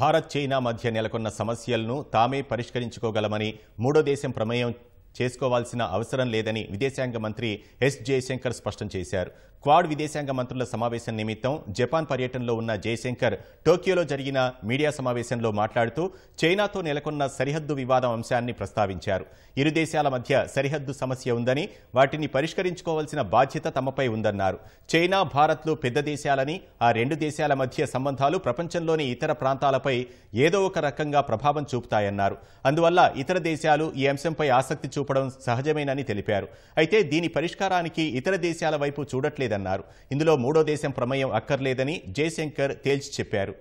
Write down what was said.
Bharat China మధ్య నెలకొన్న సమస్యలను తామే పరిష్కరించుకోగలమని మూడో దేశం ప్రమేయం చేసుకోవాల్సిన అవసరం లేదని విదేశాంగ మంత్రి ఎస్ జయశంకర్ స్పష్టం చేశారు క్వాడ్ విదేశాంగ మంత్రుల సమావేశం నిమిత్తం జపాన్ పర్యటనలో ఉన్న జయశంకర్ టోక్యోలో జరిగిన మీడియా సమావేశంలో మాట్లాడుతూ చైనాతో నెలకొన్న సరిహద్దు వివాదం అంశాన్ని ప్రస్తావించారు ఇరు దేశాల మధ్య సరిహద్దు సమస్య ఉందని వాటిని పరిష్కరించుకోవాల్సిన బాధ్యత తమపై ఉందన్నారు చైనా భారత్లు పెద్ద దేశాలని ఆ రెండు దేశాల మధ్య సంబంధాలు ప్రపంచంలోని ఇతర ప్రాంతాలపై ఏదో ఒక రకంగా ప్రభావం చూపుతాయన్నారు అందువల్ల ఇతర దేశాలు ఈ అంశంపై ఆసక్తి చూపడం సహజమేనని తెలిపారు అయితే దీని పరిష్కారానికి ఇతర దేశాల వైపు చూడట్లేదు లేదన్నారు ఇందులో మూడో దేశం ప్రమేయం అక్కర్లేదని జయశంకర్ తేల్చి చెప్పారు